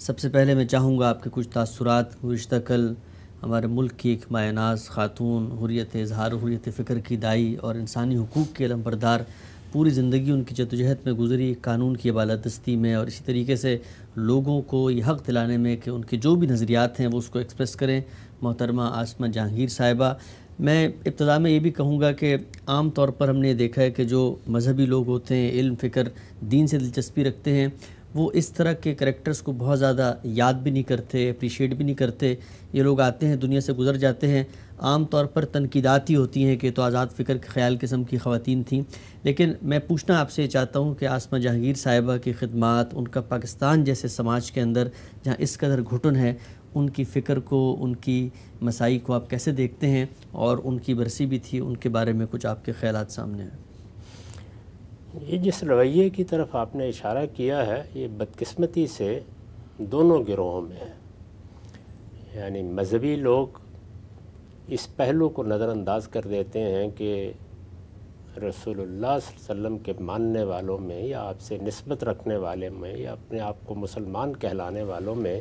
सबसे पहले मैं चाहूँगा आपके कुछ तासरात गुज्त कल हमारे मुल्क की एक मायनाज खातून हुरियत इजहार हुरियत फ़िक्र की दाई और इंसानी हकूक़ के अलम्बरदार पूरी ज़िंदगी उनकी जदोजहद में गुजरी कानून की बालादस्ती में और इसी तरीके से लोगों को ये हक़ दिलाने में कि उनके जो भी नज़रियात हैं वो उसको एक्सप्रेस करें मोहतरमा आसमा जहांगीर साहिबा मैं इब्तदा में ये भी कहूँगा कि आम तौर पर हमने देखा है कि जो मजहबी लोग होते हैं इल्म फ़िक्र दीन से दिलचस्पी रखते हैं वो इस तरह के करेक्टर्स को बहुत ज़्यादा याद भी नहीं करते अप्रिशिएट भी नहीं करते ये लोग आते हैं दुनिया से गुजर जाते हैं आम तौर पर तनकीदात ही होती हैं कि तो आज़ाद फ़िक्र के ख्याल किस्म की ख़वान थी लेकिन मैं पूछना आपसे चाहता हूँ कि आसमा जहांगीर साहिबा की खदमात उनका पाकिस्तान जैसे समाज के अंदर जहाँ इस कदर घुटन है उनकी फ़िक्र को उनकी मसाई को आप कैसे देखते हैं और उनकी बरसी भी थी उनके बारे में कुछ आपके ख्याल सामने आए ये जिस रवैये की तरफ आपने इशारा किया है ये बदकिस्मती से दोनों गिरोहों में है यानी मजहबी लोग इस पहलू को नज़रअंदाज कर देते हैं कि रसूलुल्लाह वसल्लम के मानने वालों में या आपसे नस्बत रखने वाले में या अपने आप को मुसलमान कहलाने वालों में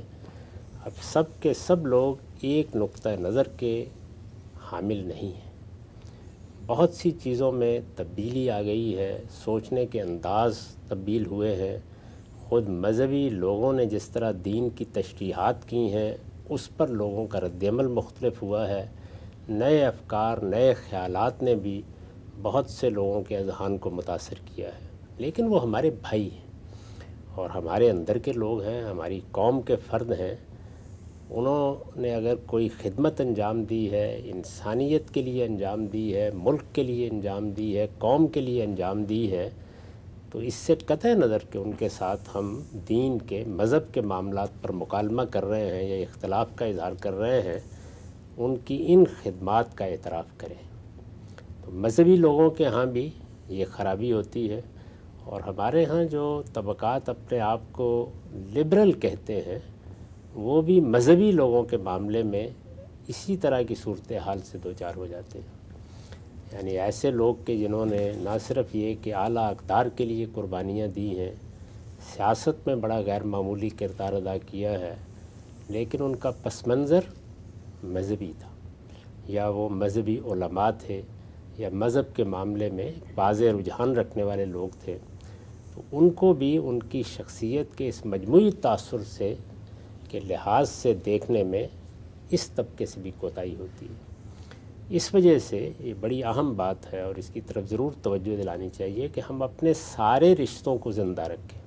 अब सब के सब लोग एक नुक़ नज़र के हामिल नहीं हैं बहुत सी चीज़ों में तब्दीली आ गई है सोचने के अंदाज तब्दील हुए हैं ख़ुद मज़हबी लोगों ने जिस तरह दीन की तशरीहत की हैं उस पर लोगों का रद्दमल मुख्तलफ हुआ है नए अफकार नए ख्याल ने भी बहुत से लोगों के अजहान को मुतासर किया है लेकिन वो हमारे भाई हैं और हमारे अंदर के लोग हैं हमारी कौम के फ़र्द हैं उन्होंने अगर कोई खिदमत अंजाम दी है इंसानियत के लिए अंजाम दी है मुल्क के लिए अंजाम दी है कौम के लिए अंजाम दी है तो इससे कत नज़र के उनके साथ हम दीन के मज़हब के मामला पर मुकालमा कर रहे हैं या इख्तलाफ का इजहार कर रहे हैं उनकी इन खदमात का एतराफ़ करें तो मज़हबी लोगों के यहाँ भी ये ख़राबी होती है और हमारे यहाँ जो तबक़ात अपने आप को लिबरल कहते हैं वो भी मज़हबी लोगों के मामले में इसी तरह की सूरत हाल से दो चार हो जाते हैं यानी ऐसे लोग के जिन्होंने ना सिर्फ ये कि आला अकदार के लिए कुर्बानियाँ दी हैं सियासत में बड़ा गैर मामूली किरदार अदा किया है लेकिन उनका पस मंज़र मजहबी था या वो मजहबी थे या मज़हब के मामले में वाज रुझान रखने वाले लोग थे तो उनको भी उनकी शख्सियत के इस मजमू तसर से के लिहाज से देखने में इस तबके से भी कोताही होती है इस वजह से ये बड़ी अहम बात है और इसकी तरफ ज़रूर तवज्जो दिलानी चाहिए कि हम अपने सारे रिश्तों को ज़िंदा रखें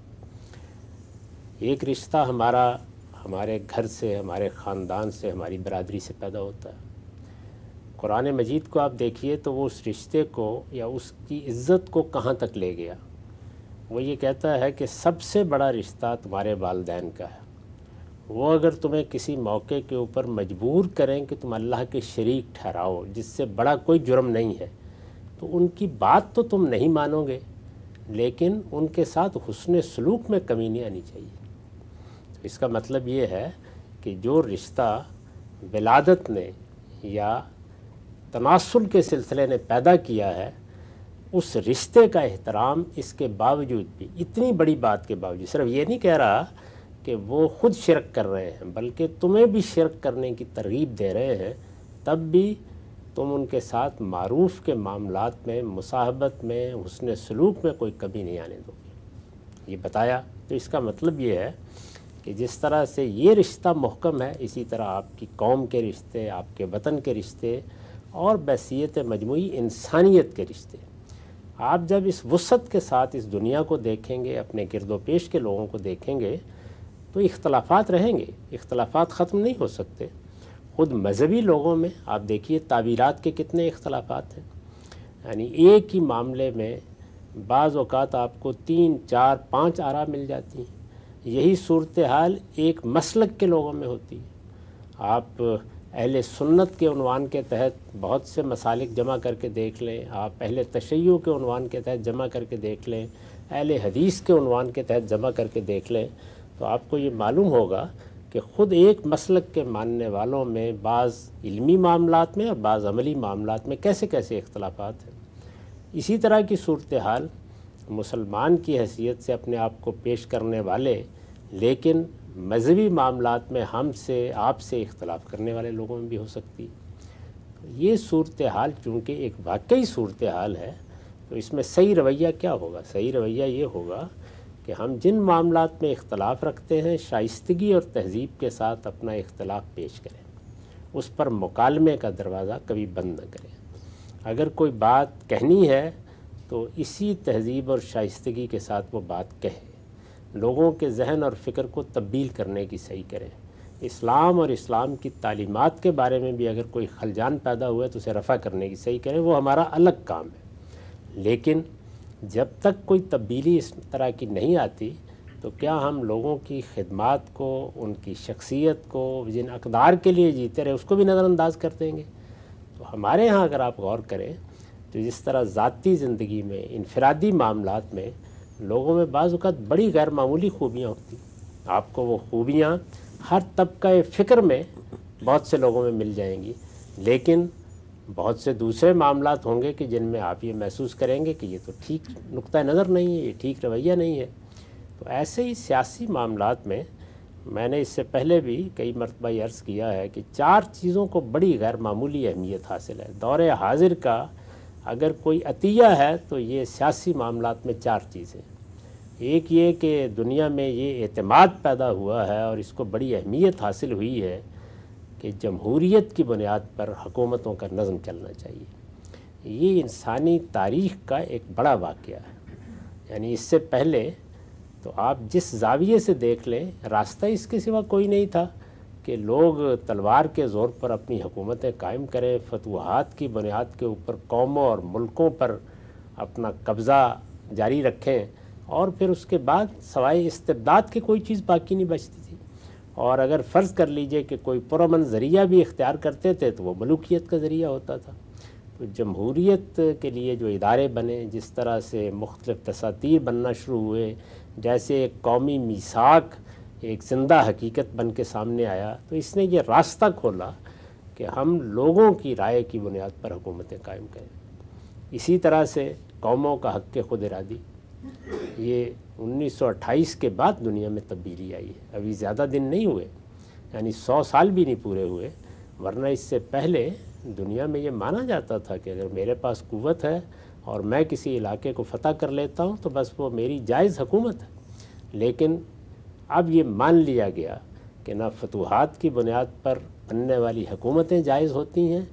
एक रिश्ता हमारा हमारे घर से हमारे ख़ानदान से हमारी बरदरी से पैदा होता है कुरान मजीद को आप देखिए तो वो उस रिश्ते को या उसकी इज़्ज़त को कहाँ तक ले गया वो ये कहता है कि सबसे बड़ा रिश्ता तुम्हारे वालदेन का है वो अगर तुम्हें किसी मौके के ऊपर मजबूर करें कि तुम अल्लाह के शरीक ठहराओ जिससे बड़ा कोई जुर्म नहीं है तो उनकी बात तो तुम नहीं मानोगे लेकिन उनके साथ हुसन सलूक में कमी नहीं आनी चाहिए तो इसका मतलब ये है कि जो रिश्ता विलादत ने या तनासुल के सिलसिले ने पैदा किया है उस रिश्ते का एहतराम इसके बावजूद भी इतनी बड़ी बात के बावजूद सिर्फ ये नहीं कह रहा कि वो खुद शिरक कर रहे हैं बल्कि तुम्हें भी शिरक करने की तरगीब दे रहे हैं तब भी तुम उनके साथ मरूफ़ के मामलात में मुसाहबत में हसन सलूक में कोई कमी नहीं आने दोगे ये बताया तो इसका मतलब ये है कि जिस तरह से ये रिश्ता महकम है इसी तरह आपकी कौम के रिश्ते आपके वतन के रिश्ते और बसीत मजमू इंसानियत के रिश्ते आप जब इस वसत के साथ इस दुनिया को देखेंगे अपने गिरदोपेश के लोगों को देखेंगे तो इख्तलाफात रहेंगे इख्तलाफात ख़त्म नहीं हो सकते ख़ुद मजहबी लोगों में आप देखिए ताबीरत के कितने इख्तलाफात हैं यानी एक ही मामले में बाज़ आपको तीन चार पाँच आरा मिल जाती हैं यही सूरत हाल एक मसलक के लोगों में होती है आप अहल सुन्नत के अनवान के तहत बहुत से मसालिक जमा करके देख लें आप पहले तशैयों के अनवान के तहत जमा करके देख लें अहल हदीस के अनवान के तहत जमा करके देख लें तो आपको ये मालूम होगा कि ख़ुद एक मसलक के मानने वालों में बाज़ इलमी मामला में और बाज़ अमली मामला में कैसे कैसे इख्तलाफा हैं इसी तरह की सूरत हाल मुसलमान की हैसियत से अपने आप को पेश करने वाले लेकिन मजहबी मामला में हम से आपसे इख्तलाफ करने वाले लोगों में भी हो सकती ये सूरत हाल चूँकि एक वाकई सूरत हाल है तो इसमें सही रवैया क्या होगा सही रवैया ये होगा कि हम जिन मामलों में इख्तलाफ रखते हैं शाइस्तगी और तहजीब के साथ अपना इख्तलाफ पेश करें उस पर मुकालमे का दरवाज़ा कभी बंद न करें अगर कोई बात कहनी है तो इसी तहजीब और शाइस्तगी के साथ वो बात कहे लोगों के जहन और फ़िक्र को तब्दील करने की सही करें इस्लाम और इस्लाम की तालीमत के बारे में भी अगर कोई खलजान पैदा हुआ है तो उसे रफ़ा करने की सही करें वो हमारा अलग काम है लेकिन जब तक कोई तब्दीली इस तरह की नहीं आती तो क्या हम लोगों की खदमात को उनकी शख्सियत को जिन अकदार के लिए जीते रहे उसको भी नज़रअंदाज कर देंगे तो हमारे यहाँ अगर आप गौर करें तो जिस तरह ज़ाती ज़िंदगी में इनफरादी मामला में लोगों में बाज़त बड़ी गैर मामूली खूबियाँ होती आपको वो खूबियाँ हर तबका फ़िक्र में बहुत से लोगों में मिल जाएंगी लेकिन बहुत से दूसरे मामला होंगे कि जिनमें आप ये महसूस करेंगे कि ये तो ठीक नुक़ नज़र नहीं है ये ठीक रवैया नहीं है तो ऐसे ही सियासी मामला में मैंने इससे पहले भी कई मरतबा अर्ज़ किया है कि चार चीज़ों को बड़ी गैर मामूली अहमियत हासिल है दौर हाजिर का अगर कोई अतिया है तो ये सियासी मामला में चार चीज़ें एक ये कि दुनिया में ये अतमाद पैदा हुआ है और इसको बड़ी अहमियत हासिल हुई है कि जमहूरीत की बुनियाद पर हुकूमतों का नज़म चलना चाहिए ये इंसानी तारीख का एक बड़ा वाक़ है यानी इससे पहले तो आप जिस जाविये से देख लें रास्ता इसके सिवा कोई नहीं था कि लोग तलवार के ज़ोर पर अपनी हुकूमतें कायम करें फतवाहत की बुनियाद के ऊपर कौमों और मुल्कों पर अपना कब्ज़ा जारी रखें और फिर उसके बाद सवाए इस्तेदाद की कोई चीज़ बाकी नहीं बचती थी और अगर फ़र्ज़ कर लीजिए कि कोई पुरमन ज़रिया भी इख्तियार करते थे तो वो मलूकियत का ज़रिया होता था तो जमहूरीत के लिए जो इदारे बने जिस तरह से मुख्तलिफ तसातीर बनना शुरू हुए जैसे एक कौमी मिसाक एक ज़िंदा हकीकत बन के सामने आया तो इसने ये रास्ता खोला कि हम लोगों की राय की बुनियाद पर हुकूमतें कायम करें इसी तरह से कौमों का हक ख़ुद इरादी ये 1928 के बाद दुनिया में तब्दीली आई है अभी ज़्यादा दिन नहीं हुए यानी 100 साल भी नहीं पूरे हुए वरना इससे पहले दुनिया में ये माना जाता था कि अगर मेरे पास कुवत है और मैं किसी इलाके को फ़तह कर लेता हूँ तो बस वो मेरी जायज़ हकूमत है लेकिन अब ये मान लिया गया कि ना फतूहत की बुनियाद पर बनने वाली हुकूमतें जायज़ होती हैं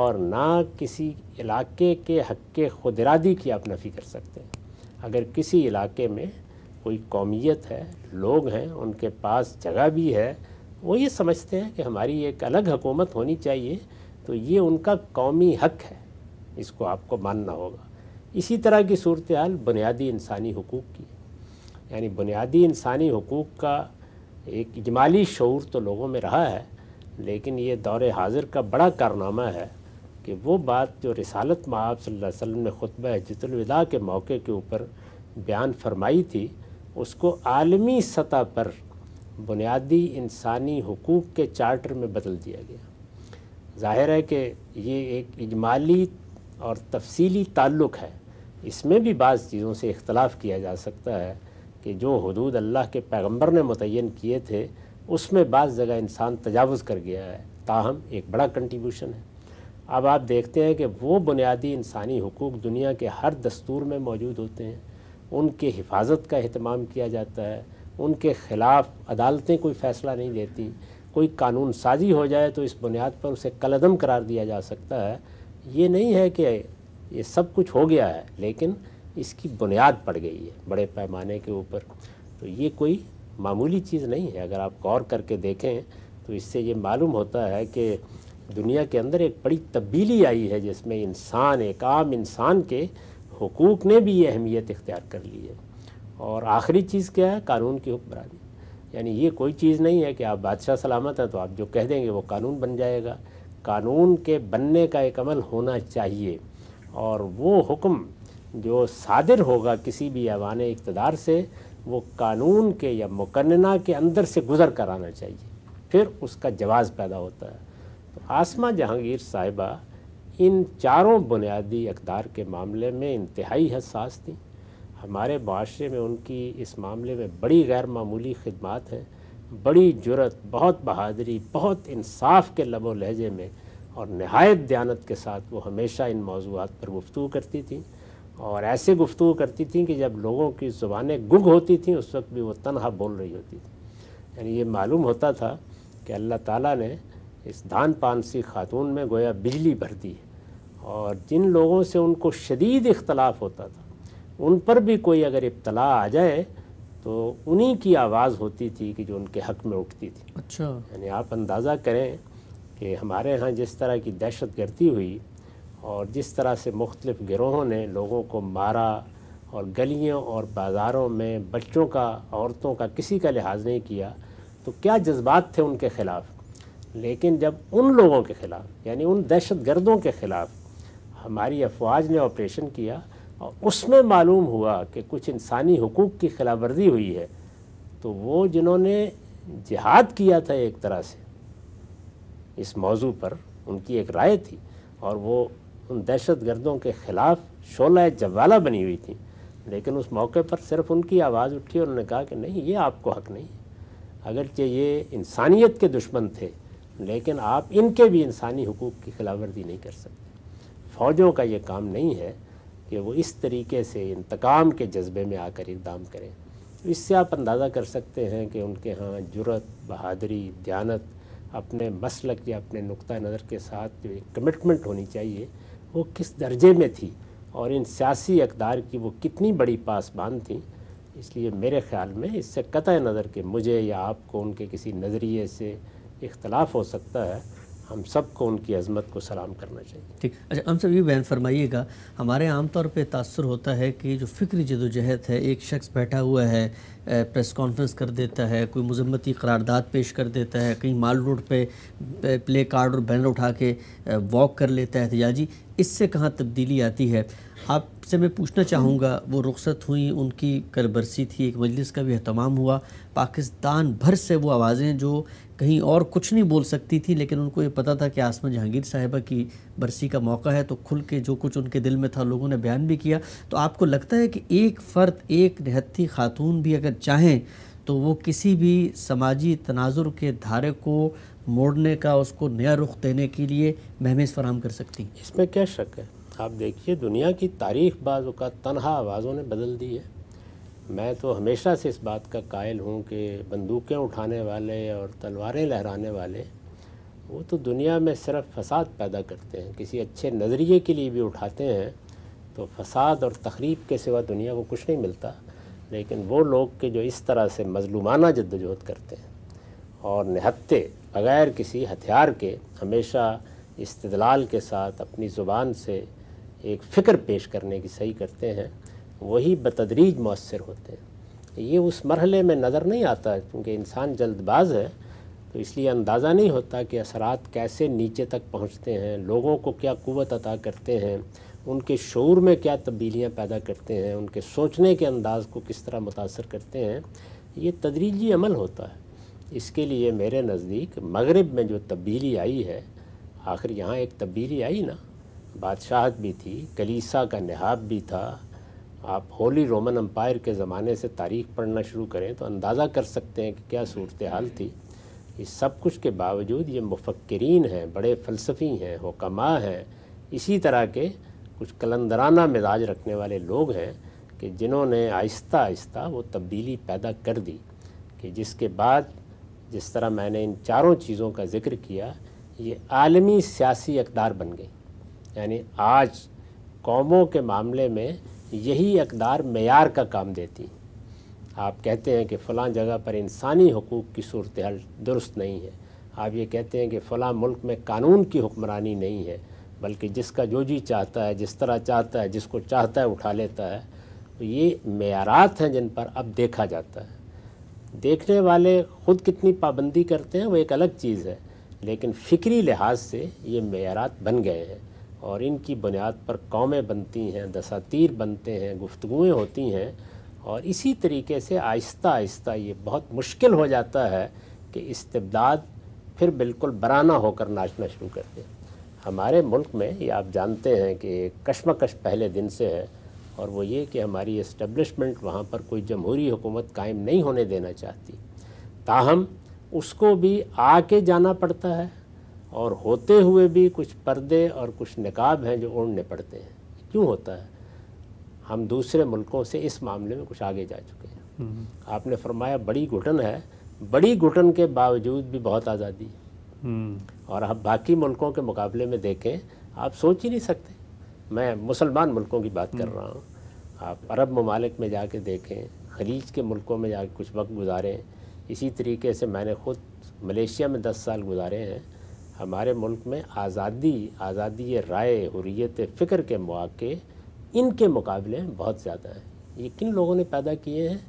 और ना किसी इलाके के हक के खुदरादी की आप नफ़ी कर सकते हैं अगर किसी इलाके में कोई कौमियत है लोग हैं उनके पास जगह भी है वो ये समझते हैं कि हमारी एक अलग हुकूमत होनी चाहिए तो ये उनका कौमी हक है इसको आपको मानना होगा इसी तरह की सूरत हाल बुनियादी इंसानी हकूक़ की यानी बुनियादी इंसानी हकूक़ का एक इजमाली शौर तो लोगों में रहा है लेकिन ये दौर हाजिर का बड़ा कारनामा है कि वो बात जो रिसालत महब सल्लल्लाहु अलैहि वसल्लम ने ख़ुतब हजतलविदा के मौके के ऊपर बयान फरमाई थी उसको आलमी सतह पर बुनियादी इंसानी हकूक़ के चार्टर में बदल दिया गया ज़ाहिर है कि ये एक इजमाली और तफसीली ताल्लुक़ है इसमें भी बाज़ चीज़ों से इख्तलाफ किया जा सकता है कि जो हदूद अल्लाह के पैगम्बर ने मुतन किए थे उसमें बाज़ जगह इंसान तजावज़ कर गया है ताहम एक बड़ा कंट्रीब्यूशन है अब आप देखते हैं कि वो बुनियादी इंसानी हकूक़ दुनिया के हर दस्तूर में मौजूद होते हैं उनके हिफाजत का अहतमाम किया जाता है उनके ख़िलाफ़ अदालतें कोई फ़ैसला नहीं देती कोई कानून साजी हो जाए तो इस बुनियाद पर उसे कलदम करार दिया जा सकता है ये नहीं है कि ये सब कुछ हो गया है लेकिन इसकी बुनियाद पड़ गई है बड़े पैमाने के ऊपर तो ये कोई मामूली चीज़ नहीं है अगर आप गौर करके देखें तो इससे ये मालूम होता है कि दुनिया के अंदर एक बड़ी तब्दीली आई है जिसमें इंसान एक आम इंसान के हकूक़ ने भी ये अहमियत इख्तियार कर ली है और आखिरी चीज़ क्या है कानून की हुक्मरानी यानी ये कोई चीज़ नहीं है कि आप बादशाह सलामत हैं तो आप जो कह देंगे वो कानून बन जाएगा कानून के बनने का एक अमल होना चाहिए और वो हुक्म जो सादिर होगा किसी भी ऐवान इकतदार से वो कानून के या मुकन्ना के अंदर से गुज़र कर आना चाहिए फिर उसका जवाज़ पैदा होता है तो आसमा जहांगीर साहिबा इन चारों बुनियादी अकदार के मामले में इंतहाई हसास थी हमारे माशरे में उनकी इस मामले में बड़ी गैर मामूली खदमात हैं बड़ी जुरत बहुत बहादरी बहुत इंसाफ के लबो लहजे में और नहायत दयानत के साथ वो हमेशा इन मौजूद पर गुफ्तु करती थी और ऐसे गुफ्तु करती थी कि जब लोगों की ज़ुबानें गुग होती थी उस वक्त भी वो तनहा बोल रही होती थी यानी ये मालूम होता था कि अल्लाह ताला ने इस धान पान सी खातून में गोया बिजली भर दी और जिन लोगों से उनको शदीद इख्तलाफ होता था उन पर भी कोई अगर इब्तला आ जाए तो उन्हीं की आवाज़ होती थी कि जो उनके हक़ में उठती थी अच्छा यानी आप अंदाज़ा करें कि हमारे यहाँ जिस तरह की दहशत गर्दी हुई और जिस तरह से मुख्तलिफ़ गिरोहों ने लोगों को मारा और गलियों और बाज़ारों में बच्चों का औरतों का किसी का लिहाज नहीं किया तो क्या जज्बात थे उनके ख़िलाफ़ लेकिन जब उन लोगों के ख़िलाफ़ यानी उन दहशत गर्दों के ख़िलाफ़ हमारी अफवाज ने ऑपरेशन किया और उसमें मालूम हुआ कि कुछ इंसानी हकूक़ की खिलाफ वर्जी हुई है तो वो जिन्होंने जिहाद किया था एक तरह से इस मौजू पर उनकी एक राय थी और वो उन दहशत गर्दों के ख़िलाफ़ शोला जवाला बनी हुई थी लेकिन उस मौके पर सिर्फ उनकी आवाज़ उठी और उन्होंने कहा कि नहीं ये आपको हक नहीं है अगरचे ये इंसानियत के दुश्मन थे लेकिन आप इनके भी इंसानी हकूक़ की खिलाफवर्जी नहीं कर सकते फ़ौजों का ये काम नहीं है कि वो इस तरीके से इंतकाम के जज्बे में आकर इकदाम करें तो इससे आप अंदाज़ा कर सकते हैं कि उनके यहाँ जुरत बहादरी दयानत अपने मसलक या अपने नुक़ नज़र के साथ जो एक कमिटमेंट होनी चाहिए वो किस दर्जे में थी और इन सियासी अकदार की वो कितनी बड़ी पासबान थी इसलिए मेरे ख्याल में इससे कतः नज़र के मुझे या आपको उनके किसी नज़रिए से इख्तलाफ हो सकता है हम सबको उनकी अजमत को सलाम करना चाहिए ठीक अच्छा हम सब ये बयान फरमाइएगा हमारे आम तौर पे तासर होता है कि जो फ़िक्री जदोजहद है एक शख्स बैठा हुआ है प्रेस कॉन्फ्रेंस कर देता है कोई मजम्मती करारदाद पेश कर देता है कहीं माल रोड पे प्ले कार्ड और बैनर उठा के वॉक कर लेता है एहतियाजी तो इससे कहाँ तब्दीली आती है आपसे मैं पूछना चाहूँगा वो रुख्सत हुई उनकी कल बरसी थी एक मजलिस का भी अहतमाम हुआ पाकिस्तान भर से वो आवाज़ें जो कहीं और कुछ नहीं बोल सकती थी लेकिन उनको ये पता था कि आसमा जहांगीर साहिबा की बरसी का मौका है तो खुल के जो कुछ उनके दिल में था लोगों ने बयान भी किया तो आपको लगता है कि एक फ़र्द एक निहत्थी खातून भी अगर चाहें तो वो किसी भी समाजी तनाजुर के धारे को मोड़ने का उसको नया रुख देने के लिए महमेज फराम कर सकती इसमें क्या शक है आप देखिए दुनिया की तारीख बाज़ का तनहा आवाज़ों ने बदल दी है मैं तो हमेशा से इस बात का कायल हूँ कि बंदूकें उठाने वाले और तलवारें लहराने वाले वो तो दुनिया में सिर्फ फसाद पैदा करते हैं किसी अच्छे नज़रिए के लिए भी उठाते हैं तो फसाद और तकरीब के सिवा दुनिया को कुछ नहीं मिलता लेकिन वो लोग के जो इस तरह से मजलूमाना जद्दोजहद करते हैं और निहत्ते बग़ैर किसी हथियार के हमेशा इस्तलाल के साथ अपनी ज़ुबान से एक फ़िक्र पेश करने की सही करते हैं वही बतदरीज मौसर होते हैं ये उस मरहले में नज़र नहीं आता क्योंकि इंसान जल्दबाज है तो इसलिए अंदाज़ा नहीं होता कि असरात कैसे नीचे तक पहुँचते हैं लोगों को क्या कुत अता करते हैं उनके शूर में क्या तब्दीलियाँ पैदा करते हैं उनके सोचने के अंदाज़ को किस तरह मुतासर करते हैं ये तदरीजी अमल होता है इसके लिए मेरे नज़दीक मगरब में जो तब्दीली आई है आखिर यहाँ एक तब्दीली आई ना बादशाहत भी थी कलीसा का नहाब भी था आप होली रोमन अम्पायर के ज़माने से तारीख पढ़ना शुरू करें तो अंदाज़ा कर सकते हैं कि क्या सूरत हाल थी इस सब कुछ के बावजूद ये मुफक्रीन हैं बड़े फ़लसफ़ी हैं हुकमा हैं इसी तरह के कुछ कलंदराना मिजाज रखने वाले लोग हैं कि जिन्होंने आहिस्ता आहिस्ता वो तब्दीली पैदा कर दी कि जिसके बाद जिस तरह मैंने इन चारों चीज़ों का ज़िक्र किया ये आलमी सियासी अकदार बन गई यानी आज कौमों के मामले में यही अकदार मैार का काम देती है आप कहते हैं कि फ़लाँ जगह पर इंसानी हकूक़ की सूरत हाल दुरुस्त नहीं है आप ये कहते हैं कि फ़लाँ मुल्क में कानून की हुक्मरानी नहीं है बल्कि जिसका जो जी चाहता है जिस तरह चाहता है जिसको चाहता है उठा लेता है तो ये मैारात हैं जिन पर अब देखा जाता है देखने वाले ख़ुद कितनी पाबंदी करते हैं वो एक अलग चीज़ है लेकिन फ़िक्री लिहाज से ये मैारात बन गए हैं और इनकी बुनियाद पर कौमें बनती हैं दसातीर बनते हैं गुफ्तगुएँ होती हैं और इसी तरीके से आहिस्ता आहिस्ता ये बहुत मुश्किल हो जाता है कि इस्तबदाद फिर बिल्कुल बराना होकर नाचना शुरू कर दें हमारे मुल्क में ये आप जानते हैं कि कश्मकश पहले दिन से है और वो ये कि हमारी इस्टबलिशमेंट वहाँ पर कोई जमहूरी हुकूमत कायम नहीं होने देना चाहती ताहम उसको भी आके जाना पड़ता है और होते हुए भी कुछ पर्दे और कुछ नकाब हैं जो ओढ़ने पड़ते हैं क्यों होता है हम दूसरे मुल्कों से इस मामले में कुछ आगे जा चुके हैं हम्म। आपने फरमाया बड़ी घुटन है बड़ी घुटन के बावजूद भी बहुत आज़ादी हम्म। और आप बाकी मुल्कों के मुकाबले में देखें आप सोच ही नहीं सकते मैं मुसलमान मुल्कों की बात कर हम्म। रहा हूँ आप अरब ममालिक में जा देखें खलीज के मुल्कों में जा कुछ वक्त गुजारें इसी तरीके से मैंने ख़ुद मलेशिया में दस साल गुजारे हैं हमारे मुल्क में आज़ादी आज़ादी राय हुरियत फ़िक्र के मौक़े इनके मुकाबले बहुत ज़्यादा हैं ये किन लोगों ने पैदा किए हैं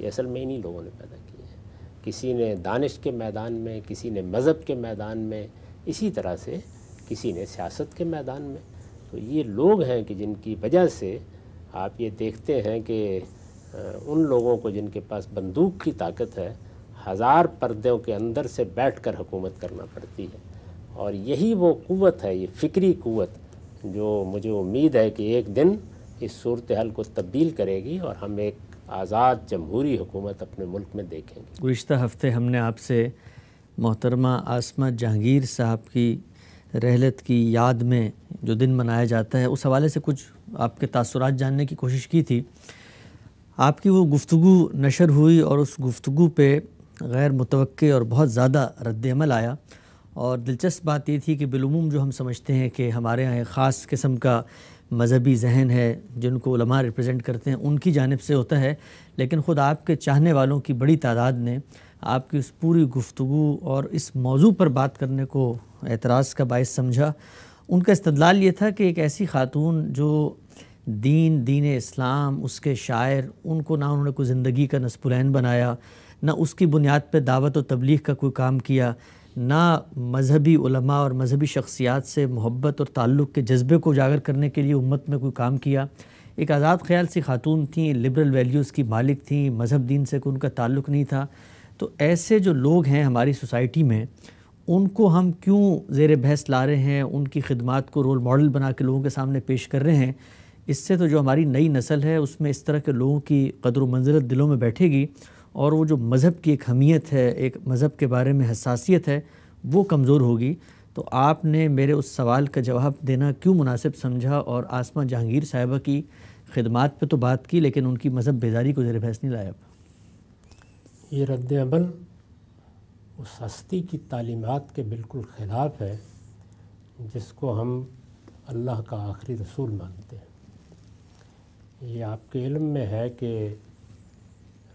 ये असल में इन्हीं लोगों ने पैदा किए हैं किसी ने दानिश के मैदान में किसी ने मज़हब के मैदान में इसी तरह से किसी ने सियासत के मैदान में तो ये लोग हैं कि जिनकी वजह से आप ये देखते हैं कि उन लोगों को जिनके पास बंदूक की ताकत है हज़ार पर्दों के अंदर से बैठकर हुकूमत करना पड़ती है और यही वो क़वत है ये फ़िक्री क़वत जो मुझे उम्मीद है कि एक दिन इस सूरत हाल को तब्दील करेगी और हम एक आज़ाद जमहूरी हुकूमत अपने मुल्क में देखेंगे गुज्त हफ्ते हमने आपसे मोहतरमा आसमा जहांगीर साहब की रहलत की याद में जो दिन मनाया जाता है उस हवाले से कुछ आपके तासरात जानने की कोशिश की थी आपकी वो गुफ्तु नशर हुई और उस गुफ्तु पे गैर मुतवक़ और बहुत ज़्यादा रद्दमल आया और दिलचस्प बात ये थी कि बिलूम जो हम समझते हैं कि हमारे यहाँ एक ख़ास किस्म का मजहबी जहन है जिनको लमा रिप्रेजेंट करते हैं उनकी जानब से होता है लेकिन ख़ुद आपके चाहने वालों की बड़ी तादाद ने आपकी उस पूरी गुफ्तु और इस मौजू पर बात करने को एतराज़ का बायस समझा उनका इस्तलाल ये था कि एक ऐसी खातून जो दीन दीन इस्लाम उसके शायर उनको ना उन्होंने कोई ज़िंदगी का नसपुलैन बनाया ना उसकी बुनियाद पर दावत और तबलीग का कोई काम किया ना मजहबी उलमा और मजहबी शख्सियात से मोहब्बत और ताल्लुक़ के जज्बे को उजागर करने के लिए उम्मत में कोई काम किया एक आज़ाद ख्याल सी खातून थी लिबरल वैल्यूज़ की मालिक थी मज़हब दीन से कोई उनका ताल्लुक़ नहीं था तो ऐसे जो लोग हैं हमारी सोसाइटी में उनको हम क्यों जेर बहस ला रहे हैं उनकी खिदमत को रोल मॉडल बना के लोगों के सामने पेश कर रहे हैं इससे तो जो हमारी नई नस्ल है उसमें इस तरह के लोगों की कदर मंजरत दिलों में बैठेगी और वो जो मज़हब की एक हमीयत है एक मज़हब के बारे में हसासियत है वो कमज़ोर होगी तो आपने मेरे उस सवाल का जवाब देना क्यों मुनासिब समझा और आसमा जहांगीर साहिबा की खदमात पे तो बात की लेकिन उनकी मज़हब बेजारी को जेर बहस नहीं लाया ये रद्द अमल उस हस्ती की तालीमत के बिल्कुल ख़िलाफ़ है जिसको हम अल्लाह का आखिरी रसूल मानते हैं ये आपके इल्म में है कि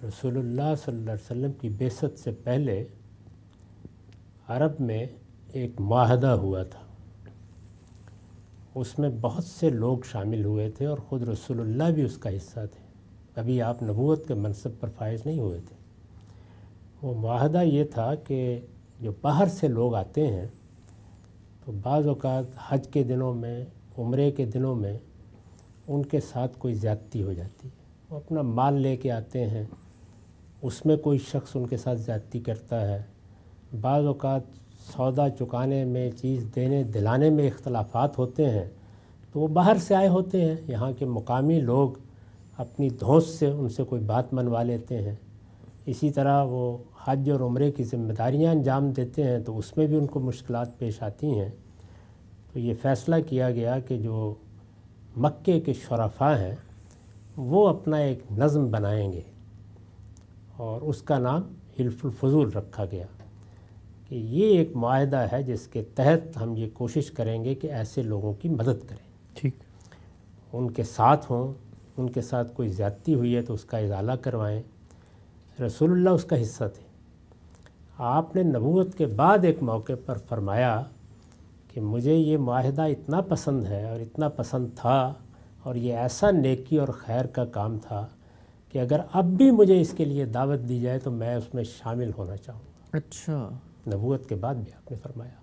रसोल्ला वसम की बेसत से पहले अरब में एक माहदा हुआ था उसमें बहुत से लोग शामिल हुए थे और ख़ुद रसोल्ला भी उसका हिस्सा थे अभी आप नबूत के मनसब पर फायज नहीं हुए थे वो माहदा ये था कि जो बाहर से लोग आते हैं तो बाज़ात हज के दिनों में उम्र के दिनों में उनके साथ कोई ज़्यादती हो जाती है वो अपना माल लेके आते हैं उसमें कोई शख्स उनके साथ ज़्यादती करता है बाज़ात सौदा चुकाने में चीज़ देने दिलाने में इख्तलाफात होते हैं तो वो बाहर से आए होते हैं यहाँ के मुकामी लोग अपनी धोस से उनसे कोई बात मनवा लेते हैं इसी तरह वो हज और उम्र की ज़िम्मेदारियाँ अंजाम देते हैं तो उसमें भी उनको मुश्किल पेश आती हैं तो ये फ़ैसला किया गया कि जो मक्के के शराफा हैं वो अपना एक नज़म बनाएंगे और उसका नाम हिल्फुल फजूल रखा गया कि ये एक माहदा है जिसके तहत हम ये कोशिश करेंगे कि ऐसे लोगों की मदद करें ठीक उनके साथ हों उनके साथ कोई ज़्यादती हुई है तो उसका इजाला करवाएं रसूलुल्लाह उसका हिस्सा थे आपने नबूत के बाद एक मौके पर फरमाया कि मुझे ये माहदा इतना पसंद है और इतना पसंद था और ये ऐसा नेकी और खैर का काम था कि अगर अब भी मुझे इसके लिए दावत दी जाए तो मैं उसमें शामिल होना चाहूँगा अच्छा नबूत के बाद भी आपने फरमाया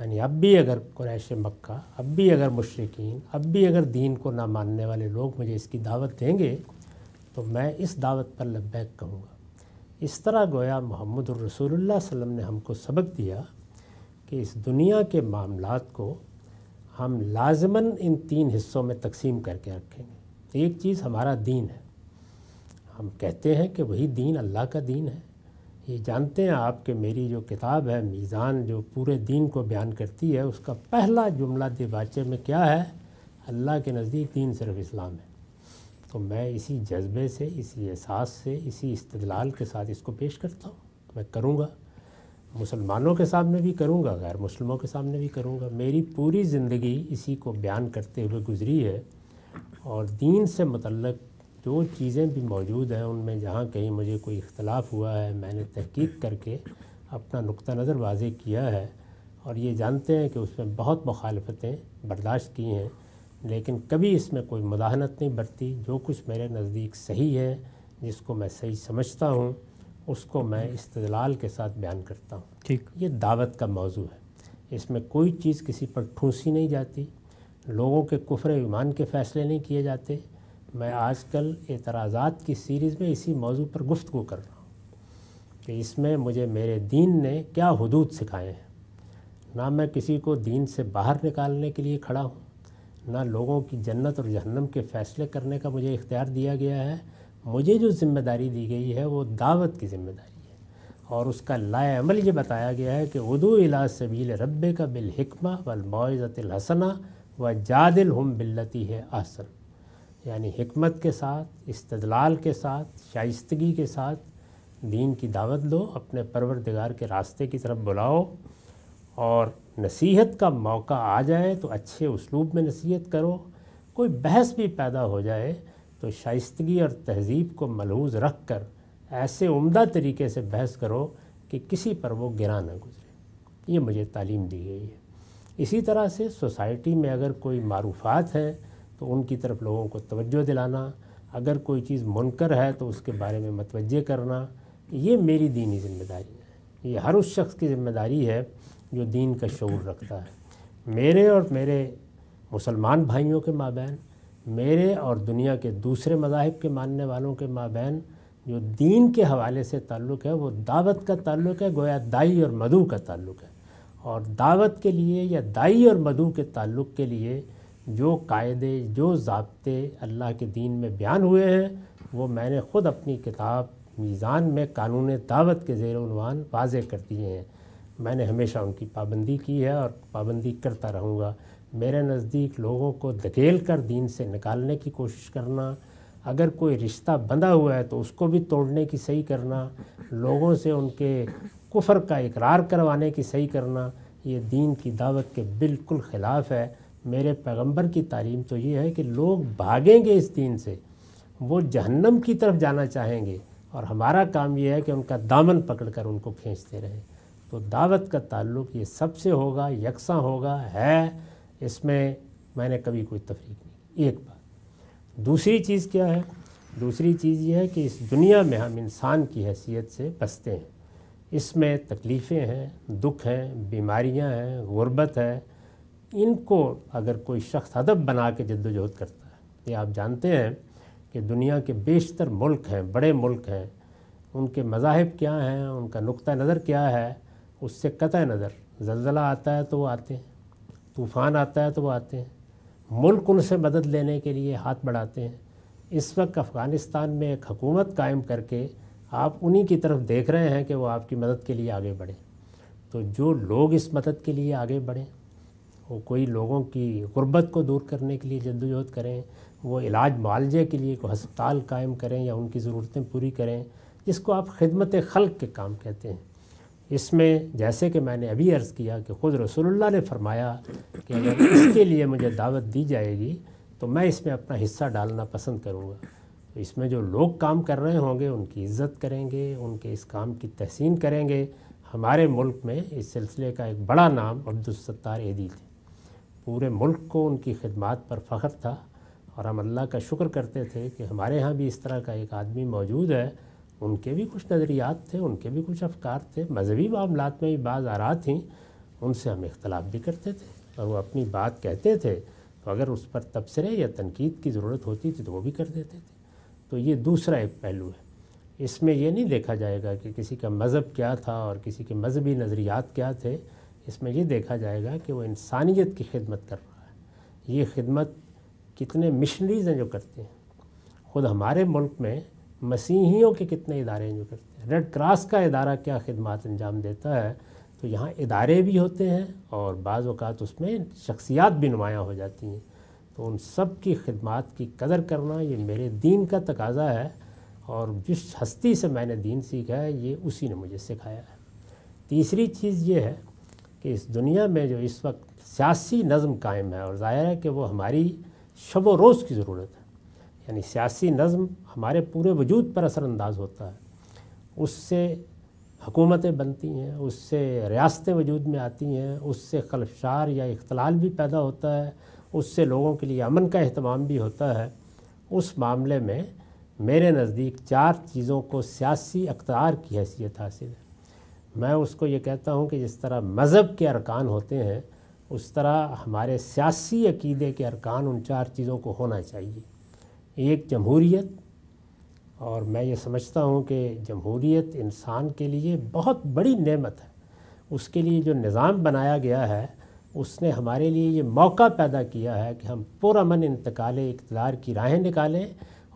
यानी अब भी अगर कुरैश मक्का अब भी अगर मुशरकिन अब भी अगर दीन को ना मानने वाले लोग मुझे इसकी दावत देंगे तो मैं इस दावत पर लब्बैक कहूँगा इस तरह गोया मोहम्मद रसूल वसल्लम ने हमको सबक दिया कि इस दुनिया के मामला को हम लाजमन इन तीन हिस्सों में तकसीम करके रखेंगे एक चीज़ हमारा दीन है हम कहते हैं कि वही दीन अल्लाह का दीन है ये जानते हैं आप कि मेरी जो किताब है मीज़ान जो पूरे दीन को बयान करती है उसका पहला जुमला दिबाचे में क्या है अल्लाह के नज़दीक दीन सिर्फ इस्लाम है तो मैं इसी जज्बे से इसी एहसास से इसी इस्तलाल के साथ इसको पेश करता हूँ मैं करूँगा मुसलमानों के सामने भी करूँगा गैर मुसलमों के सामने भी करूँगा मेरी पूरी ज़िंदगी इसी को बयान करते हुए गुजरी है और दीन से मतलब जो चीज़ें भी मौजूद हैं उनमें जहाँ कहीं मुझे कोई इख्तलाफ हुआ है मैंने तहकीक करके अपना नुक़ नज़र वाजे किया है और ये जानते हैं कि उसमें बहुत मुखालफतें बर्दाश्त की हैं लेकिन कभी इसमें कोई मुदाहनत नहीं बरती जो कुछ मेरे नज़दीक सही है जिसको मैं सही समझता हूँ उसको मैं इस्तलाल के साथ बयान करता हूँ ठीक ये दावत का मौजू है इसमें कोई चीज़ किसी पर ठूंसी नहीं जाती लोगों के कुफर ईमान के फ़ैसले नहीं किए जाते मैं आजकल एतराज़ात की सीरीज़ में इसी मौजू पर गुफ्तु कर रहा हूँ कि इसमें मुझे मेरे दीन ने क्या हदूद सिखाए हैं ना मैं किसी को दीन से बाहर निकालने के लिए खड़ा हूँ ना लोगों की जन्नत और जहन्नम के फ़ैसले करने का मुझे इख्तियार दिया गया है मुझे जो ज़िम्मेदारी दी गई है वो दावत की ज़िम्मेदारी है और उसका लाएमल ये बताया गया है कि उदू इला सबील रब का बिलहिकमा वलमौज़तिल हसना व जादिल हम बिल्लती है आसन यानी हमत के साथ इस्तलाल के साथ शाइस्तगी के साथ दीन की दावत दो अपने परवरदिगार के रास्ते की तरफ बुलाओ और नसीहत का मौका आ जाए तो अच्छे उसलूब में नसीहत करो कोई बहस भी पैदा हो जाए तो शाइस्तगी और तहज़ीब को मलहूज रख कर ऐसे उम्दा तरीके से बहस करो कि किसी पर वो गिरा ना गुजरे ये मुझे तालीम दी गई है इसी तरह से सोसाइटी में अगर कोई मारूफात हैं तो उनकी तरफ लोगों को तवज्जो दिलाना अगर कोई चीज़ मुनकर है तो उसके बारे में मतवजह करना ये मेरी दीनी ज़िम्मेदारी है ये हर उस शख्स की ज़िम्मेदारी है जो दीन का शौर रखता है मेरे और मेरे मुसलमान भाइयों के माबेन मेरे और दुनिया के दूसरे मजाहब के मानने वालों के माबेन जो दीन के हवाले से ताल्लुक़ है वो दावत का ताल्लुक़ है गोया दाई और मधु का ताल्लुक़ है और दावत के लिए या दाई और मधु के ताल्लुक़ के लिए जो कायदे जो ज़बते अल्लाह के दीन में बयान हुए हैं वो मैंने ख़ुद अपनी किताब मीज़ान में कानून दावत के ज़ेरवान वाजे कर दिए हैं मैंने हमेशा उनकी पाबंदी की है और पाबंदी करता रहूँगा मेरे नज़दीक लोगों को धकेल कर दीन से निकालने की कोशिश करना अगर कोई रिश्ता बंधा हुआ है तो उसको भी तोड़ने की सही करना लोगों से उनके कुफर का इकरार करवाने की सही करना ये दीन की दावत के बिल्कुल ख़िलाफ़ है मेरे पैगंबर की तालीम तो ये है कि लोग भागेंगे इस दीन से वो जहन्नम की तरफ जाना चाहेंगे और हमारा काम ये है कि उनका दामन पकड़ कर उनको खींचते रहें तो दावत का ताल्लुक ये सबसे होगा यकसा होगा है इसमें मैंने कभी कोई तफरीक नहीं एक बात दूसरी चीज़ क्या है दूसरी चीज़ यह है कि इस दुनिया में हम इंसान की हैसियत से बसते हैं इसमें तकलीफ़ें हैं दुख हैं बीमारियां हैं गुर्बत है इनको अगर कोई शख्स हदब बना के जद्दोजहद करता है ये आप जानते हैं कि दुनिया के बेशतर मुल्क हैं बड़े मुल्क हैं उनके मज़ाहब क्या हैं उनका नुक़ नज़र क्या है उससे कत नज़र जल्जला आता है तो वो आते हैं तूफ़ान आता है तो वो आते हैं मुल्क उनसे मदद लेने के लिए हाथ बढ़ाते हैं इस वक्त अफ़गानिस्तान में एक हकूमत कायम करके आप उन्हीं की तरफ देख रहे हैं कि वो आपकी मदद के लिए आगे बढ़ें तो जो लोग इस मदद के लिए आगे बढ़ें वो कोई लोगों की गुर्बत को दूर करने के लिए जद्दोजहद करें वो इलाज मालजे के लिए कोई हस्पताल कायम करें या उनकी ज़रूरतें पूरी करें जिसको आप खिदमत खल के काम कहते हैं इसमें जैसे कि मैंने अभी अर्ज़ किया कि ख़ुद रसोल्ला ने फरमाया कि अगर इसके लिए मुझे दावत दी जाएगी तो मैं इसमें अपना हिस्सा डालना पसंद करूँगा तो इसमें जो लोग काम कर रहे होंगे उनकी इज़्ज़त करेंगे उनके इस काम की तहसीन करेंगे हमारे मुल्क में इस सिलसिले का एक बड़ा नाम अब्दुलस्तार एदी थे पूरे मुल्क को उनकी खिदमत पर फ़ख्र था और हम अल्लाह का शुक्र करते थे कि हमारे यहाँ भी इस तरह का एक आदमी मौजूद है उनके भी कुछ नज़रियात थे उनके भी कुछ अफकार थे मजहबी मामलों में भी बाज़ आरा थी उनसे हम इख्तलाफ भी करते थे और वो अपनी बात कहते थे तो अगर उस पर तबसरे या तनकीद की ज़रूरत होती थी तो वो भी कर देते थे तो ये दूसरा एक पहलू है इसमें यह नहीं देखा जाएगा कि किसी का मज़हब क्या था और किसी के मजहबी नज़रियात क्या थे इसमें ये देखा जाएगा कि वो इंसानियत की खिदमत कर रहा है ये खिदमत कितने मिशनरीज़ हैं जो करते हैं ख़ुद हमारे मुल्क में मसीहियों के कितने इदारे हैं जो करते हैं रेड क्रॉस का इदारा क्या खिदमत अंजाम देता है तो यहाँ इदारे भी होते हैं और बाज़ अवत उसमें शख्सियात भी नुमायाँ हो जाती हैं तो उन सब की खिदमत की कदर करना ये मेरे दीन का तकाजा है और जिस हस्ती से मैंने दीन सीखा है ये उसी ने मुझे सिखाया है तीसरी चीज़ ये है कि इस दुनिया में जो इस वक्त सियासी नज़म कायम है और ज़ाहिर है कि वो हमारी शब रोज़ की ज़रूरत है यानी सियासी नज़म हमारे पूरे वजूद पर असरानंदाज होता है उससे हुकूमतें बनती हैं उससे रियासतें वजूद में आती हैं उससे खलफशार या इख्तलाल भी पैदा होता है उससे लोगों के लिए अमन का अहतमाम भी होता है उस मामले में मेरे नज़दीक चार चीज़ों को सियासी अख्तार की हैसियत हासिल है मैं उसको ये कहता हूँ कि जिस तरह मज़हब के अरकान होते हैं उस तरह हमारे सियासी अकीदे के अरकान उन चार चीज़ों को होना चाहिए एक जमहूरीत और मैं ये समझता हूँ कि जमहूरीत इंसान के लिए बहुत बड़ी नेमत है उसके लिए जो निज़ाम बनाया गया है उसने हमारे लिए ये मौका पैदा किया है कि हम पुरमन इंतकाल इकतदार की राहें निकालें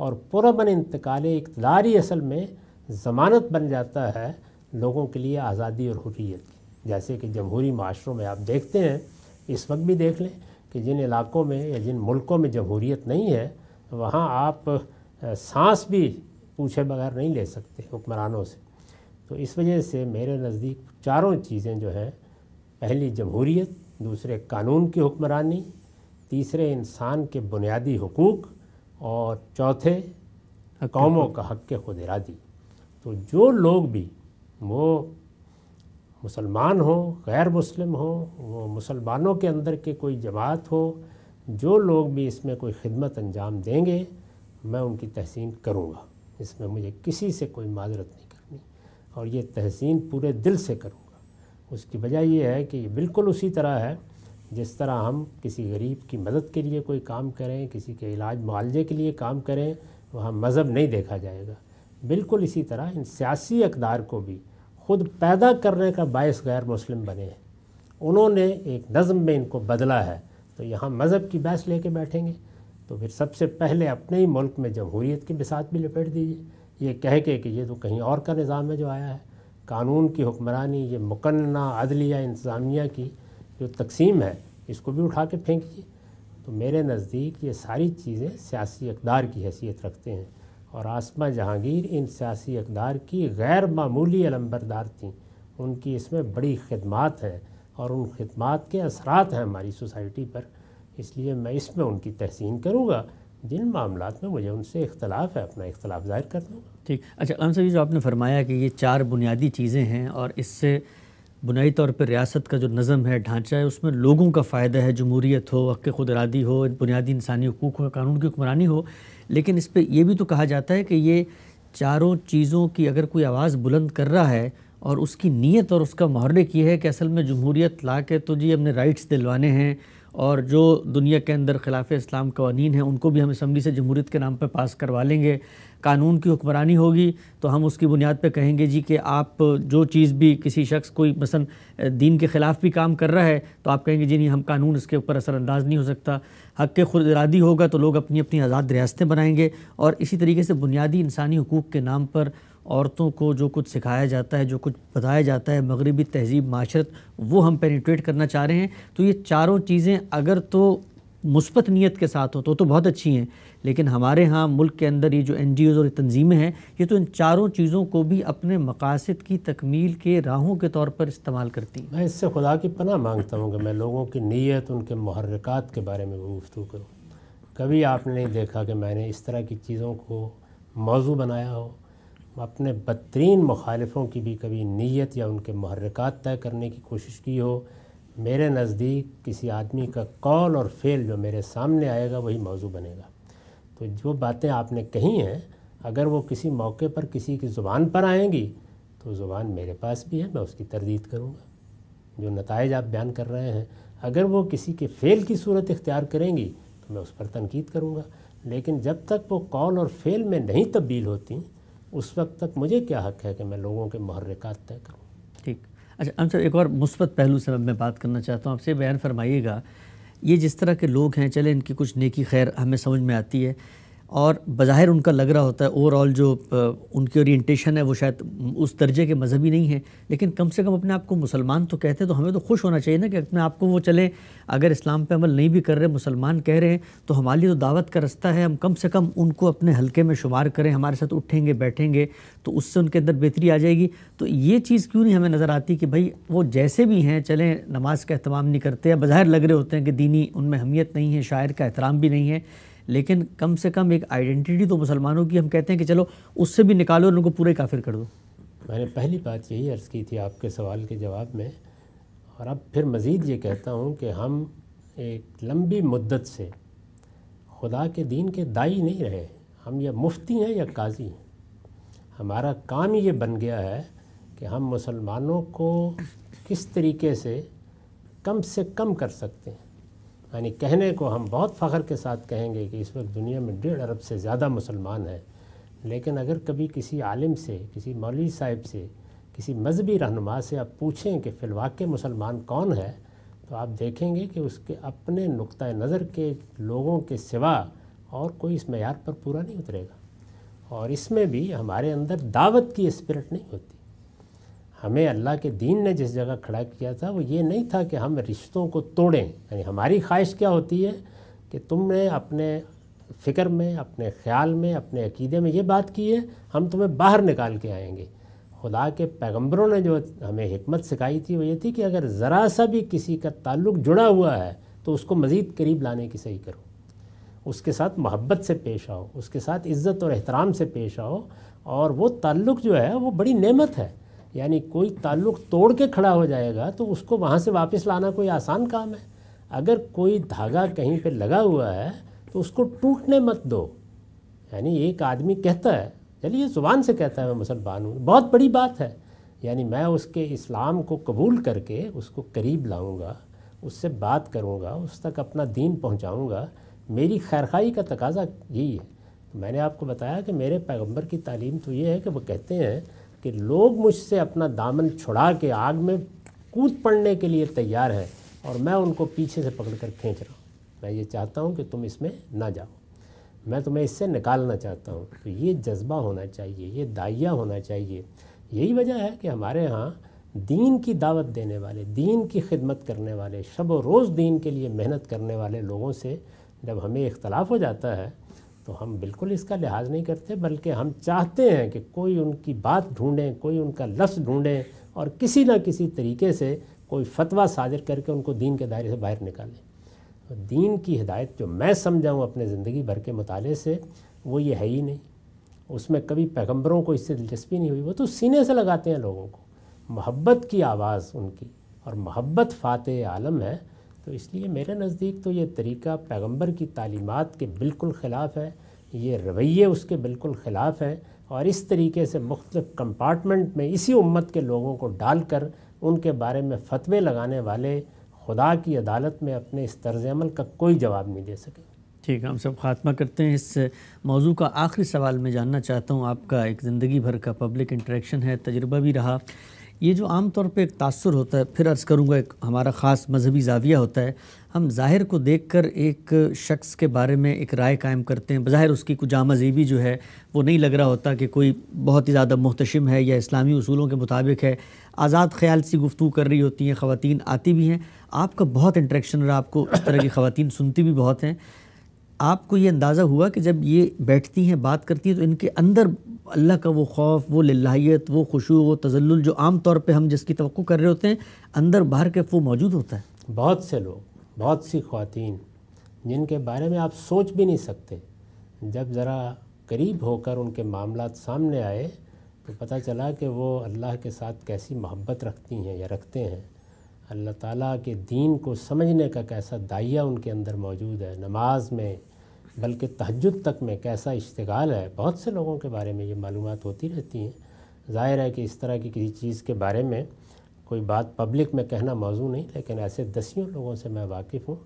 और पुरमन इंतकाल इकतदार ही असल में ज़मानत बन जाता है लोगों के लिए आज़ादी और हुर्रियत की जैसे कि जमहूरी माशरों में आप देखते हैं इस वक्त भी देख लें कि जिन इलाकों में या जिन मुल्कों में जमहूरीत नहीं है वहाँ आप सांस भी पूछे बगैर नहीं ले सकते हुक्मरानों से तो इस वजह से मेरे नज़दीक चारों चीज़ें जो हैं पहली जमहूरीत दूसरे कानून की हुक्मरानी तीसरे इंसान के बुनियादी हकूक़ और चौथे कौमों का हक के इरादी तो जो लोग भी वो मुसलमान हो गैर मुस्लिम हो वो मुसलमानों के अंदर के कोई जमात हो जो लोग भी इसमें कोई खिदमत अंजाम देंगे मैं उनकी तहसीन करूँगा इसमें मुझे किसी से कोई माजरत नहीं करनी और ये तहसीन पूरे दिल से करूँगा उसकी वजह यह है कि ये बिल्कुल उसी तरह है जिस तरह हम किसी गरीब की मदद के लिए कोई काम करें किसी के इलाज मुआवजे के लिए काम करें वहाँ मज़हब नहीं देखा जाएगा बिल्कुल इसी तरह इन सियासी अकदार को भी खुद पैदा करने का बायस गैर मुस्लिम बने हैं उन्होंने एक नज़म में इनको बदला है तो यहाँ मज़हब की बहस लेके बैठेंगे तो फिर सबसे पहले अपने ही मुल्क में जमहूरीत की बिसात भी लपेट दीजिए ये कह के कि ये तो कहीं और का निज़ाम है जो आया है कानून की हुक्मरानी ये मुकन्ना अदलिया इंतज़ामिया की जो तकसीम है इसको भी उठा के फेंकी तो मेरे नज़दीक ये सारी चीज़ें सियासी अकदार की हैसियत रखते हैं और आसमा जहांगीर इन सियासी अकदार की गैर मामूली अलम्बरदार थी उनकी इसमें बड़ी खदमात हैं और उन खदमात के असरात हैं हमारी सोसाइटी पर इसलिए मैं इसमें उनकी तहसीन करूँगा जिन मामला में मुझे उनसे इख्तलाफ है अपना इख्तलाफ जाहिर कर दूँगा ठीक अच्छा अलाम सभी जो आपने फरमाया कि ये चार बुनियादी चीज़ें हैं और इससे बुनियादी तौर पर रियासत का जो नज़म है ढांचा है उसमें लोगों का फ़ायदा है जमहूरीत हो हक़ खुदरादी हो बुनियादी इंसानी हकूक़ हो कानून की हुक्मरानी हो लेकिन इस पर यह भी तो कहा जाता है कि ये चारों चीज़ों की अगर कोई आवाज़ बुलंद कर रहा है और उसकी नीयत और उसका महर्रिक ये है कि असल में जमहूरियत ला के तो जी हमने राइट्स दिलवाने हैं और जो दुनिया के अंदर खिलाफ इस्लाम कवानीन हैं उनको भी हम इसम्बली से जमहूरीत के नाम पर पास करवा लेंगे कानून की हुक्मरानी होगी तो हम उसकी बुनियाद पर कहेंगे जी कि आप जो चीज़ भी किसी शख्स कोई मसन दीन के ख़िलाफ़ भी काम कर रहा है तो आप कहेंगे जी नहीं हम कानून इसके ऊपर असरानंदाज नहीं हो सकता हक के खुद इरादी होगा तो लोग अपनी अपनी आज़ाद रियासतें बनाएंगे और इसी तरीके से बुनियादी इंसानी हकूक़ के नाम पर औरतों को जो कुछ सिखाया जाता है जो कुछ बताया जाता है मगरबी तहजीब माशरत वो हम पेनिट्रेट करना चाह रहे हैं तो ये चारों चीज़ें अगर तो मुस्बत नीयत के साथ हो तो तो बहुत अच्छी हैं लेकिन हमारे यहाँ मुल्क के अंदर ये जो एन और तनजीमें हैं ये तो इन चारों चीज़ों को भी अपने मकासद की तकमील के राहों के तौर पर इस्तेमाल करती हैं मैं इससे खुदा की पना मांगता हूँ कि मैं लोगों की नीयत उनके महरक़ात के बारे में गुफ्तु करूँ कभी आपने नहीं देखा कि मैंने इस तरह की चीज़ों को मौजू बनाया हो अपने बदतरीन मुखालफों की भी कभी नीयत या उनके महरक तय करने की कोशिश की हो मेरे नज़दीक किसी आदमी का कौल और फेल जो मेरे सामने आएगा वही मौजू बनेगा तो जो बातें आपने कही हैं अगर वो किसी मौके पर किसी की ज़ुबान पर आएंगी तो ज़ुबान मेरे पास भी है मैं उसकी तरदीद करूँगा जो नतज आप बयान कर रहे हैं अगर वो किसी के फ़ेल की सूरत इख्तियार करेंगी तो मैं उस पर तनकीद करूँगा लेकिन जब तक वो कौल और फेल में नहीं तब्दील होती उस वक्त तक मुझे क्या हक है कि मैं लोगों के महर्रिकात तय करूँ ठीक अच्छा हम सर एक और मुस्बत पहलू से मैं बात करना चाहता हूँ आपसे बयान फरमाइएगा ये जिस तरह के लोग हैं चले इनकी कुछ नेकी खैर हमें समझ में आती है और बज़ाहिर उनका लग रहा होता है ओवरऑल जो उनकी ओरिएंटेशन है वो शायद उस दर्जे के मजहबी नहीं है लेकिन कम से कम अपने आप को मुसलमान तो कहते हैं तो हमें तो खुश होना चाहिए ना कि अपने आप को वो चले अगर इस्लाम पे अमल नहीं भी कर रहे मुसलमान कह रहे हैं तो हमारे लिए तो दावत का रास्ता है हम कम से कम उनको अपने हल्के में शुमार करें हमारे साथ उठेंगे बैठेंगे तो उससे उनके अंदर बेहतरी आ जाएगी तो ये चीज़ क्यों नहीं हमें नज़र आती कि भाई वो जैसे भी हैं चलें नमाज का अहतमाम नहीं करते या बाहर लग रहे होते हैं कि दीनी उनमें अहमियत नहीं है शायर का एहतराम भी नहीं है लेकिन कम से कम एक आइडेंटिटी तो मुसलमानों की हम कहते हैं कि चलो उससे भी निकालो और उनको पूरे काफिर कर दो मैंने पहली बात यही अर्ज़ की थी आपके सवाल के जवाब में और अब फिर मज़ीद ये कहता हूँ कि हम एक लंबी मुद्दत से खुदा के दीन के दाई नहीं रहे हम या मुफ्ती हैं या काजी हैं हमारा काम ये बन गया है कि हम मुसलमानों को किस तरीके से कम से कम कर सकते हैं यानी कहने को हम बहुत फ़ख्र के साथ कहेंगे कि इस वक्त दुनिया में डेढ़ अरब से ज़्यादा मुसलमान हैं लेकिन अगर कभी किसी आलिम से किसी मौलवी साहिब से किसी मजहबी रहनुमा से आप पूछें कि फ़िलवाक़ मुसलमान कौन है तो आप देखेंगे कि उसके अपने नुक़ नज़र के लोगों के सिवा और कोई इस मैार पर पूरा नहीं उतरेगा और इसमें भी हमारे अंदर दावत की स्पिरिट नहीं होती हमें अल्लाह के दीन ने जिस जगह खड़ा किया था वो ये नहीं था कि हम रिश्तों को तोड़ें यानी हमारी ख्वाहिश क्या होती है कि तुमने अपने फ़िक्र में अपने ख्याल में अपने अकीदे में ये बात की है हम तुम्हें बाहर निकाल के आएंगे खुदा के पैगंबरों ने जो हमें हमत सिखाई थी वो ये थी कि अगर ज़रा सा भी किसी का ताल्लुक जुड़ा हुआ है तो उसको मज़ीद करीब लाने की सही करो उसके साथ मोहब्बत से पेश आओ उसके साथ इज़्ज़त और एहतराम से पेश आओ और वो ताल्लुक़ जो है वो बड़ी नेमत है यानी कोई ताल्लुक़ तोड़ के खड़ा हो जाएगा तो उसको वहाँ से वापस लाना कोई आसान काम है अगर कोई धागा कहीं पे लगा हुआ है तो उसको टूटने मत दो यानी एक आदमी कहता है चलिए ज़ुबान से कहता है मैं मुसलमान हूँ बहुत बड़ी बात है यानी मैं उसके इस्लाम को कबूल करके उसको करीब लाऊंगा उससे बात करूंगा उस तक अपना दीन पहुंचाऊंगा मेरी खैरखाई का तकाजा यही है तो मैंने आपको बताया कि मेरे पैगंबर की तालीम तो ये है कि वो कहते हैं कि लोग मुझसे अपना दामन छुड़ा के आग में कूद पड़ने के लिए तैयार हैं और मैं उनको पीछे से पकड़ कर खींच रहा हूँ मैं ये चाहता हूँ कि तुम इसमें ना जाओ मैं तुम्हें इससे निकालना चाहता हूँ तो ये जज्बा होना चाहिए ये दाइया होना चाहिए यही वजह है कि हमारे यहाँ दीन की दावत देने वाले दीन की खिदमत करने वाले शब रोज़ दीन के लिए मेहनत करने वाले लोगों से जब हमें इख्तलाफ हो जाता है तो हम बिल्कुल इसका लिहाज नहीं करते बल्कि हम चाहते हैं कि कोई उनकी बात ढूंढें कोई उनका लफ्ज़ ढूंढें और किसी ना किसी तरीके से कोई फतवा साजिर करके उनको दीन के दायरे से बाहर निकालें तो दीन की हिदायत जो मैं समझाऊँ अपने ज़िंदगी भर के मताले से वो ये है ही नहीं उसमें कभी पैगम्बरों को इससे दिलचस्पी नहीं हुई वो तो सीने से लगाते हैं लोगों को मोहब्बत की आवाज़ उनकी और मोहब्बत फ़ात आलम है तो इसलिए मेरे नज़दीक तो ये तरीका पैगंबर की तालीमात के बिल्कुल ख़िलाफ़ है ये रवैये उसके बिल्कुल ख़िलाफ़ हैं और इस तरीके से मुख्तफ कंपार्टमेंट में इसी उम्मत के लोगों को डाल कर उनके बारे में फतवे लगाने वाले खुदा की अदालत में अपने इस तर्ज अमल का कोई जवाब नहीं दे सके ठीक है हम सब खात्मा करते हैं इस मौजू का आखिरी सवाल मैं जानना चाहता हूँ आपका एक ज़िंदगी भर का पब्लिक इंट्रैक्शन है तजर्बा भी रहा ये जो आम तौर पे एक तासर होता है फिर अर्ज़ करूँगा एक हमारा ख़ास मजहबी जाविया होता है हम ज़ाहिर को देख कर एक शख्स के बारे में एक राय कायम करते हैं बज़ाहिर उसकी कुछ आमजीबी जो है वो नहीं लग रहा होता कि कोई बहुत ही ज़्यादा महतशम है या इस्लामी असूलों के मुताबिक है आज़ाद ख्याल सी गुफ्तु कर रही होती हैं ख़वान आती भी हैं आपका बहुत इंट्रैक्शन रहा आपको इस तरह की ख़वान सुनती भी बहुत हैं आपको ये अंदाज़ा हुआ कि जब ये बैठती हैं बात करती हैं तो इनके अंदर अल्लाह का वो खौफ वो लाहीत वो खुशू वो तजल जो आम तौर पर हम जिसकी तो कर रहे होते हैं अंदर बाहर के वो मौजूद होता है बहुत से लोग बहुत सी खातन जिनके बारे में आप सोच भी नहीं सकते जब ज़रा करीब होकर उनके मामला सामने आए तो पता चला कि वो अल्लाह के साथ कैसी मोहब्बत रखती हैं या रखते हैं अल्लाह ताला के दीन को समझने का कैसा दाइया उनके अंदर मौजूद है नमाज में बल्कि तहजद तक में कैसा इश्तगाल है बहुत से लोगों के बारे में ये मालूम होती रहती हैं ज़ाहिर है कि इस तरह की किसी चीज़ के बारे में कोई बात पब्लिक में कहना मौजू नहीं लेकिन ऐसे दसियों लोगों से मैं वाकिफ़ हूँ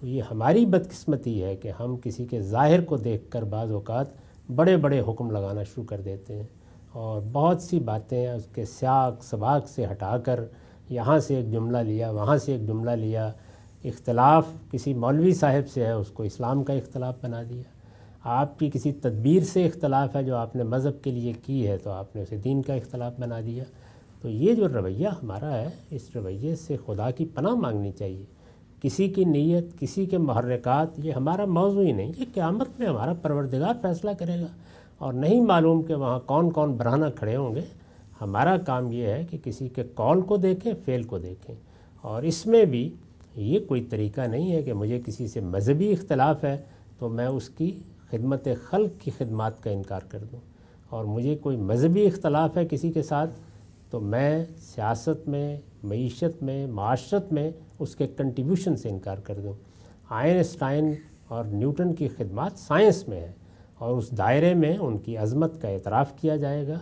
तो ये हमारी बदकस्मती है कि हम किसी के ज़ाहिर को देख कर बाज़ात बड़े बड़े हुक्म लगाना शुरू कर देते हैं और बहुत सी बातें उसके स्याक सबाक से हटा कर यहाँ से एक जुमला लिया वहाँ से एक जुमला लिया इख्तलाफ किसी मौलवी साहब से है उसको इस्लाम का इख्तलाफ बना दिया आपकी किसी तदबीर से इख्तलाफ है जो आपने मज़हब के लिए की है तो आपने उसे दीन का इख्तलाफ बना दिया तो ये जो रवैया हमारा है इस रवैये से खुदा की पनाह मांगनी चाहिए किसी की नीयत किसी के महरक़ात ये हमारा मौजू ही नहीं ये क़्यामत में हमारा परवरदिगार फ़ैसला करेगा और नहीं मालूम कि वहाँ कौन कौन बरहाना खड़े होंगे हमारा काम ये है कि किसी के कॉल को देखें फेल को देखें और इसमें भी ये कोई तरीका नहीं है कि मुझे किसी से मजहबी इख्तलाफ है तो मैं उसकी खिदमत खल की खिदमत का इनकार कर दूँ और मुझे कोई मजहबी इख्तलाफ है किसी के साथ तो मैं सियासत में मीशत में माशरत में उसके कंट्रीब्यूशन से इनकार कर दूँ आइनस्टाइन और न्यूटन की खिदमत साइंस में है और उस दायरे में उनकी अजमत का एतराफ़ किया जाएगा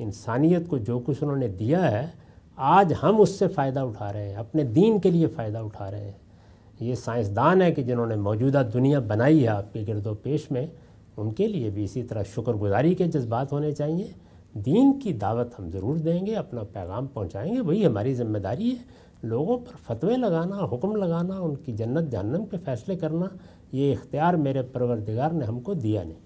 इंसानियत को जो कुछ उन्होंने दिया है आज हम उससे फ़ायदा उठा रहे हैं अपने दीन के लिए फ़ायदा उठा रहे हैं ये साइंसदान है कि जिन्होंने मौजूदा दुनिया बनाई है आपके गिरदो पेश में उनके लिए भी इसी तरह शुक्रगुजारी के जज्बात होने चाहिए दीन की दावत हम ज़रूर देंगे अपना पैगाम पहुँचाएँगे वही हमारी जिम्मेदारी है लोगों पर फतवे लगाना हुक्म लगाना उनकी जन्नत जहन्नम के फ़ैसले करना ये इख्तियार मेरे परवरदिगार ने हमको दिया नहीं